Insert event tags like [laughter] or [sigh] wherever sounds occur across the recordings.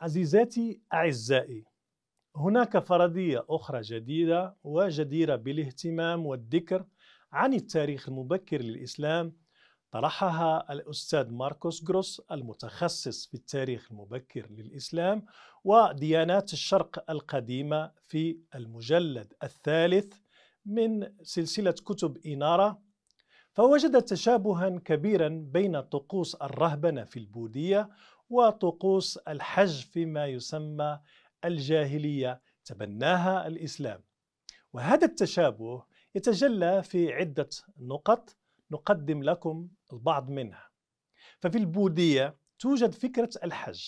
عزيزاتي أعزائي هناك فرضية أخرى جديدة وجديرة بالاهتمام والذكر عن التاريخ المبكر للإسلام طرحها الأستاذ ماركوس جروس المتخصص في التاريخ المبكر للإسلام وديانات الشرق القديمة في المجلد الثالث من سلسلة كتب إنارة فوجد تشابها كبيرا بين طقوس الرهبنة في البوذية وطقوس الحج فيما يسمى الجاهلية تبناها الإسلام وهذا التشابه يتجلى في عدة نقط نقدم لكم البعض منها ففي البوذية توجد فكرة الحج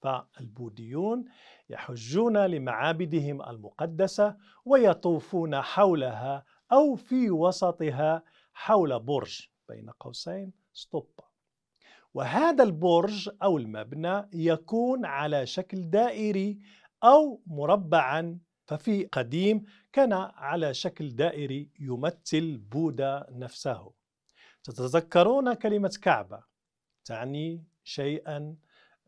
فالبوذيون يحجون لمعابدهم المقدسة ويطوفون حولها أو في وسطها حول برج بين قوسين ستوبا وهذا البرج أو المبنى يكون على شكل دائري أو مربعا ففي قديم كان على شكل دائري يمثل بوذا نفسه تتذكرون كلمة كعبة تعني شيئا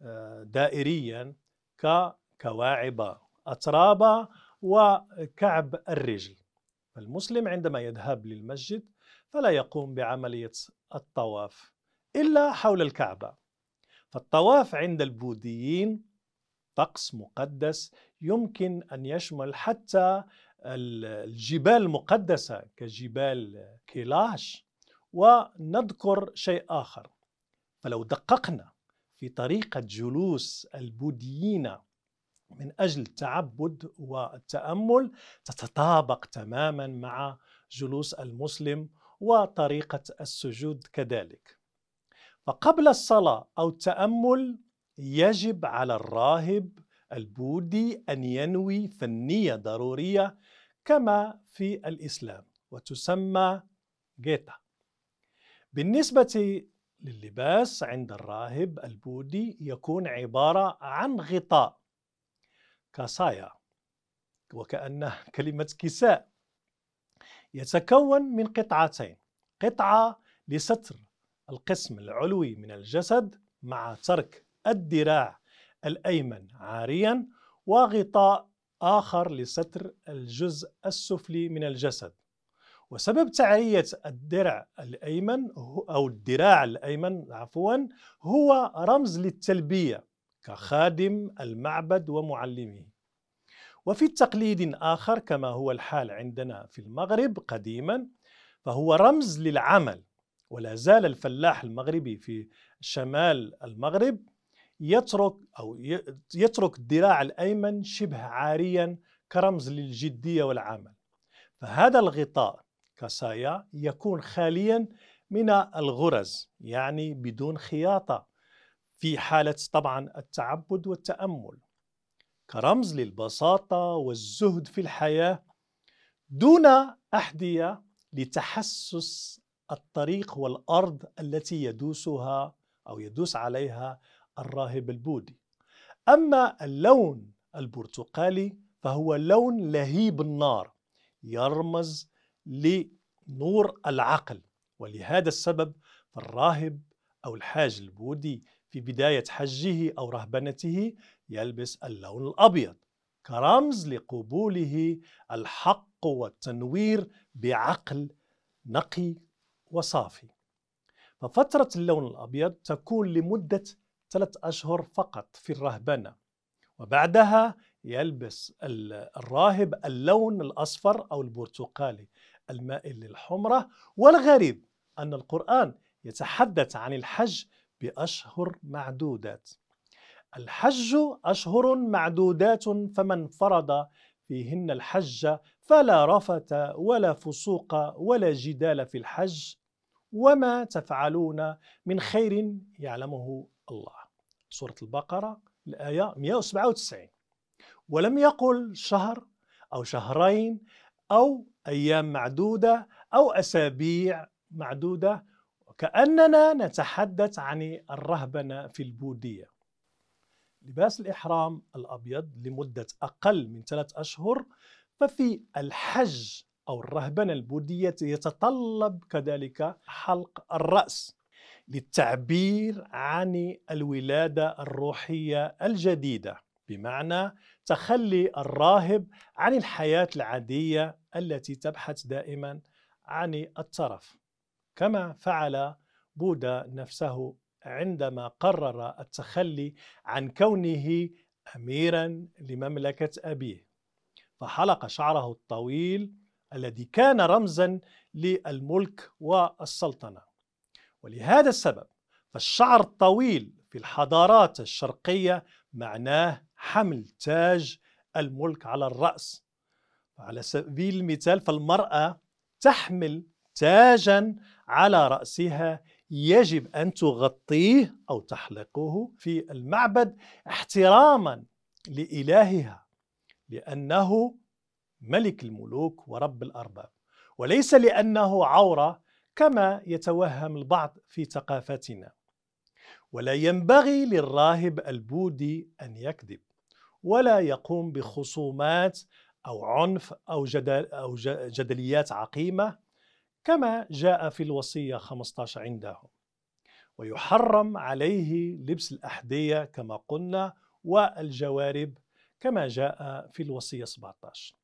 آه، دائريا ككواعب أتراب وكعب الرجل فالمسلم عندما يذهب للمسجد فلا يقوم بعملية الطواف إلا حول الكعبة فالطواف عند البوذيين طقس مقدس يمكن أن يشمل حتى الجبال المقدسة كجبال كيلاش ونذكر شيء آخر فلو دققنا في طريقة جلوس البوذيين من أجل التعبد والتأمل تتطابق تماما مع جلوس المسلم وطريقة السجود كذلك فقبل الصلاة أو التأمل يجب على الراهب البوذي أن ينوي فنية ضرورية كما في الإسلام وتسمى جيتا بالنسبة للباس عند الراهب البوذي يكون عبارة عن غطاء كاسايا وكأنه [laughs] كلمة كساء يتكون من قطعتين قطعة لستر القسم العلوي من الجسد مع ترك الذراع الأيمن عاريا وغطاء آخر لستر الجزء السفلي من الجسد وسبب تعرية الدرع الأيمن أو الدراع الأيمن عفوا هو رمز للتلبية كخادم المعبد ومعلمه وفي تقليد آخر كما هو الحال عندنا في المغرب قديما فهو رمز للعمل ولا زال الفلاح المغربي في شمال المغرب يترك أو يترك الذراع الأيمن شبه عاريا كرمز للجدية والعمل فهذا الغطاء كسايا يكون خاليا من الغرز يعني بدون خياطة في حالة طبعا التعبد والتأمل كرمز للبساطة والزهد في الحياة دون أحذية لتحسس الطريق والارض التي يدوسها او يدوس عليها الراهب البوذي. اما اللون البرتقالي فهو لون لهيب النار يرمز لنور العقل ولهذا السبب فالراهب او الحاج البوذي في بدايه حجه او رهبنته يلبس اللون الابيض كرمز لقبوله الحق والتنوير بعقل نقي وصافي ففترة اللون الأبيض تكون لمدة ثلاث أشهر فقط في الرهبنة وبعدها يلبس الراهب اللون الأصفر أو البرتقالي المائل للحمرة والغريب أن القرآن يتحدث عن الحج بأشهر معدودات الحج أشهر معدودات فمن فرض فيهن الحج فلا رفث ولا فسوق ولا جدال في الحج وما تفعلون من خير يعلمه الله سورة البقرة الآية 197 ولم يقل شهر أو شهرين أو أيام معدودة أو أسابيع معدودة كأننا نتحدث عن الرهبنة في البوذية لباس الإحرام الأبيض لمدة أقل من ثلاث أشهر ففي الحج أو الرهبنة البوذية يتطلب كذلك حلق الرأس للتعبير عن الولادة الروحية الجديدة بمعنى تخلي الراهب عن الحياة العادية التي تبحث دائما عن الترف كما فعل بودا نفسه عندما قرر التخلي عن كونه أميرا لمملكة أبيه فحلق شعره الطويل الذي كان رمزا للملك والسلطنة ولهذا السبب فالشعر الطويل في الحضارات الشرقية معناه حمل تاج الملك على الرأس على سبيل المثال فالمرأة تحمل تاجا على رأسها يجب أن تغطيه أو تحلقه في المعبد احتراما لإلهها لأنه ملك الملوك ورب الأرباب وليس لأنه عورة كما يتوهم البعض في ثقافتنا ولا ينبغي للراهب البوذي أن يكذب ولا يقوم بخصومات أو عنف أو, جدل أو جدليات عقيمة كما جاء في الوصية 15 عندهم ويحرم عليه لبس الأحذية كما قلنا والجوارب كما جاء في الوصية 17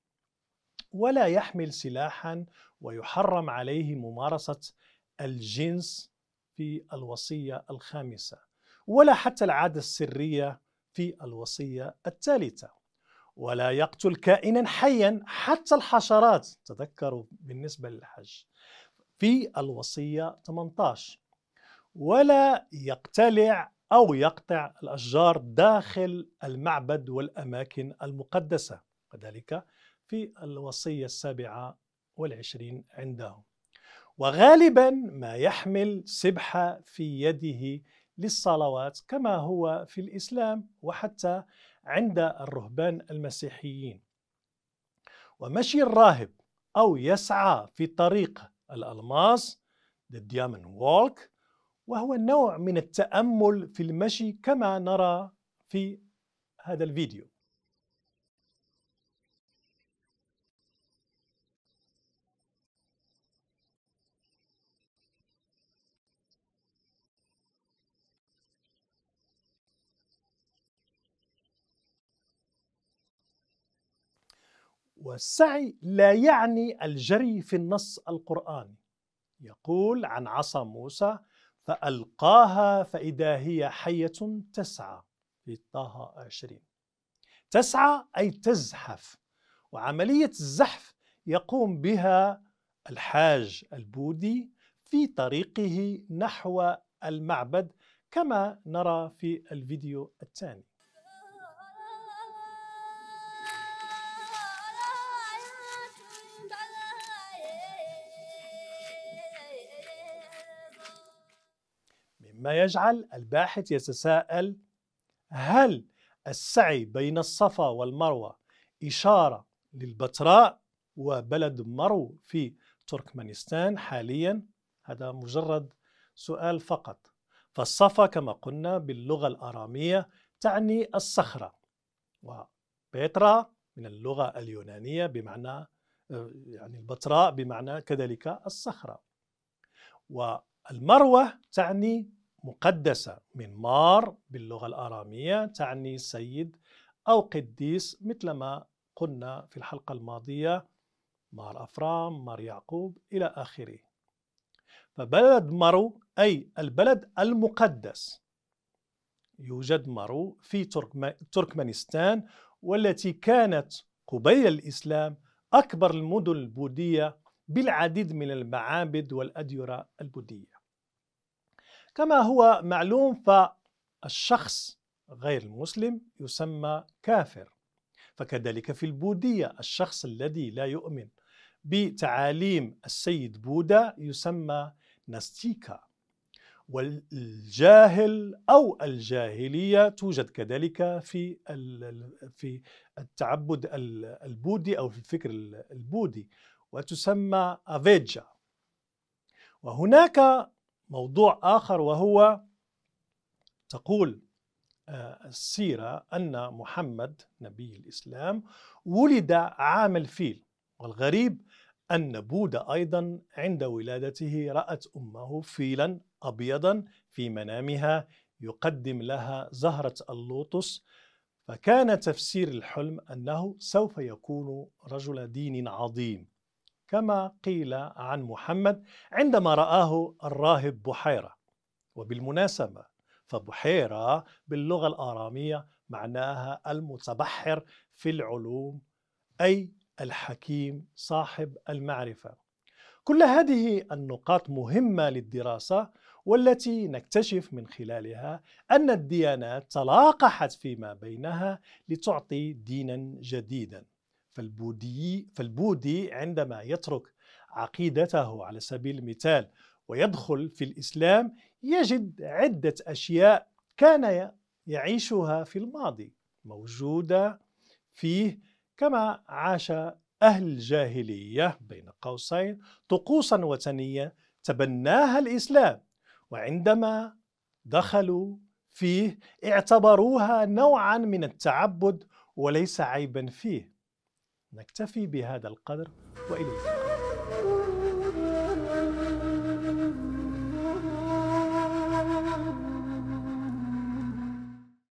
ولا يحمل سلاحا ويحرم عليه ممارسة الجنس في الوصية الخامسة ولا حتى العادة السرية في الوصية الثالثة ولا يقتل كائنا حيا حتى الحشرات تذكروا بالنسبة للحج في الوصية 18 ولا يقتلع أو يقطع الأشجار داخل المعبد والأماكن المقدسة وذلك في الوصية السابعة والعشرين عندهم وغالبا ما يحمل سبحة في يده للصلوات كما هو في الإسلام وحتى عند الرهبان المسيحيين ومشي الراهب أو يسعى في طريق الألماس the diamond walk وهو نوع من التأمل في المشي كما نرى في هذا الفيديو والسعي لا يعني الجري في النص القرآني يقول عن عصا موسى فألقاها فإذا هي حية تسعى في طه 20 تسعى أي تزحف وعملية الزحف يقوم بها الحاج البودي في طريقه نحو المعبد كما نرى في الفيديو الثاني ما يجعل الباحث يتساءل هل السعي بين الصفا والمروة إشارة للبتراء وبلد مرو في تركمانستان حاليا هذا مجرد سؤال فقط فالصفا كما قلنا باللغة الأرامية تعني الصخرة وبيترا من اللغة اليونانية بمعنى آه، يعني البتراء بمعنى كذلك الصخرة والمروة تعني مقدسة من مار باللغة الآرامية تعني سيد أو قديس مثلما قلنا في الحلقة الماضية مار أفرام مار يعقوب إلى آخره فبلد مرو أي البلد المقدس يوجد مرو في تركمانستان والتي كانت قبيل الإسلام أكبر المدن البوذية بالعديد من المعابد والأديرة البوذية كما هو معلوم فالشخص غير المسلم يسمى كافر فكذلك في البودية الشخص الذي لا يؤمن بتعاليم السيد بودا يسمى ناستيكا والجاهل أو الجاهلية توجد كذلك في في التعبد البودي أو في الفكر البودي وتسمى أفيجا وهناك موضوع آخر وهو تقول آه، السيرة أن محمد نبي الإسلام ولد عام الفيل والغريب أن بودا أيضا عند ولادته رأت أمه فيلا أبيضا في منامها يقدم لها زهرة اللوتس فكان تفسير الحلم أنه سوف يكون رجل دين عظيم كما قيل عن محمد عندما رآه الراهب بحيرة وبالمناسبة فبحيرة باللغة الآرامية معناها المتبحر في العلوم أي الحكيم صاحب المعرفة كل هذه النقاط مهمة للدراسة والتي نكتشف من خلالها أن الديانات تلاقحت فيما بينها لتعطي دينا جديدا فالبودي فالبودي عندما يترك عقيدته على سبيل المثال ويدخل في الإسلام يجد عدة أشياء كان يعيشها في الماضي موجودة فيه كما عاش أهل الجاهلية بين قوسين طقوسا وثنية تبناها الإسلام وعندما دخلوا فيه اعتبروها نوعا من التعبد وليس عيبا فيه نكتفي بهذا القدر اللقاء